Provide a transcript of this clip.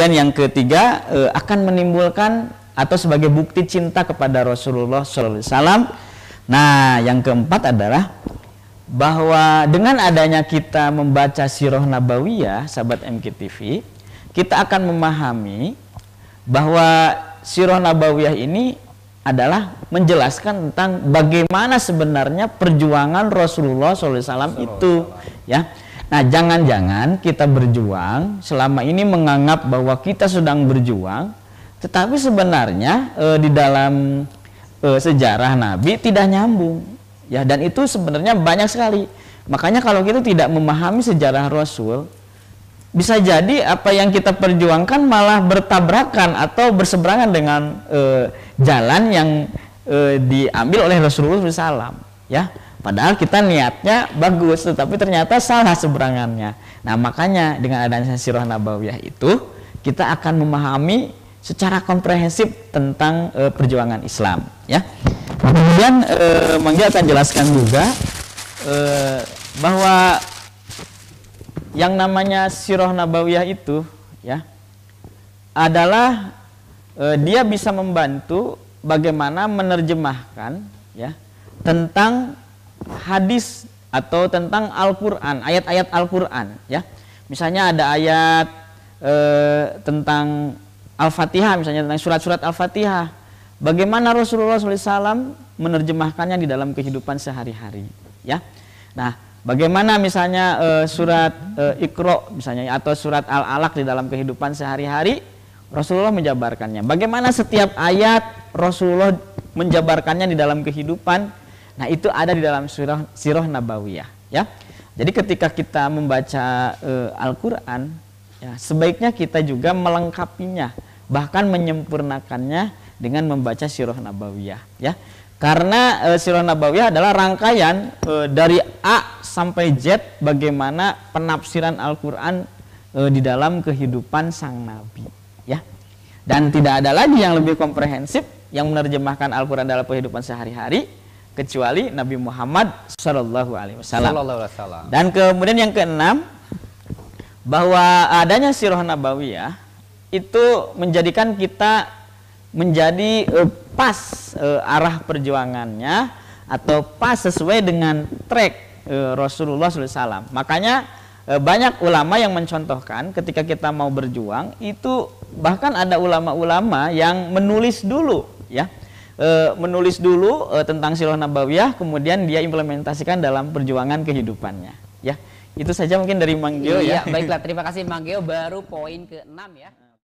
Kemudian yang ketiga eh, akan menimbulkan atau sebagai bukti cinta kepada Rasulullah SAW. Nah, yang keempat adalah bahwa dengan adanya kita membaca Sirah Nabawiyah, sahabat MKTV, kita akan memahami bahwa Sirah Nabawiyah ini adalah menjelaskan tentang bagaimana sebenarnya perjuangan Rasulullah SAW itu, ya Nah, jangan-jangan kita berjuang selama ini menganggap bahwa kita sedang berjuang, tetapi sebenarnya e, di dalam e, sejarah Nabi tidak nyambung. Ya, dan itu sebenarnya banyak sekali. Makanya kalau kita tidak memahami sejarah Rasul, bisa jadi apa yang kita perjuangkan malah bertabrakan atau berseberangan dengan e, jalan yang e, diambil oleh Rasulullah SAW. Ya, Padahal kita niatnya bagus, tetapi ternyata salah seberangannya. Nah, makanya dengan adanya sirah nabawiyah itu, kita akan memahami secara komprehensif tentang e, perjuangan Islam, ya. Kemudian e, eh, Mangga akan jelaskan juga e, bahwa yang namanya sirah nabawiyah itu, ya, adalah e, dia bisa membantu bagaimana menerjemahkan, ya, tentang hadis atau tentang Al-Qur'an, ayat-ayat Al-Qur'an ya. Misalnya ada ayat e, tentang Al-Fatihah misalnya tentang surat-surat Al-Fatihah. Bagaimana Rasulullah SAW menerjemahkannya di dalam kehidupan sehari-hari ya. Nah, bagaimana misalnya e, surat e, Iqra misalnya atau surat Al-Alaq di dalam kehidupan sehari-hari Rasulullah menjabarkannya. Bagaimana setiap ayat Rasulullah menjabarkannya di dalam kehidupan Nah, itu ada di dalam surah Sirah Nabawiyah, ya. Jadi ketika kita membaca e, Al-Qur'an, ya, sebaiknya kita juga melengkapinya, bahkan menyempurnakannya dengan membaca Sirah Nabawiyah, ya. Karena e, eh, Sirah Nabawiyah adalah rangkaian e, dari A sampai Z bagaimana penafsiran Al-Qur'an e, di dalam kehidupan sang nabi, ya. Dan tidak ada lagi yang lebih komprehensif yang menerjemahkan Al-Qur'an dalam kehidupan sehari-hari kecuali Nabi Muhammad Shallallahu Alaihi Wasallam. Dan kemudian yang keenam bahwa adanya sirah nabawiyah itu menjadikan kita menjadi uh, pas uh, arah perjuangannya atau pas sesuai dengan trek uh, eh, Rasulullah SAW. Makanya banyak ulama yang mencontohkan ketika kita mau berjuang itu bahkan ada ulama-ulama yang menulis dulu ya e, menulis dulu e, tentang silah Nabawiyah, kemudian dia implementasikan dalam perjuangan kehidupannya. Ya, itu saja mungkin dari Mang Geo ya. ya. Baiklah, terima kasih Mang Geo. Baru poin ke-6 ya.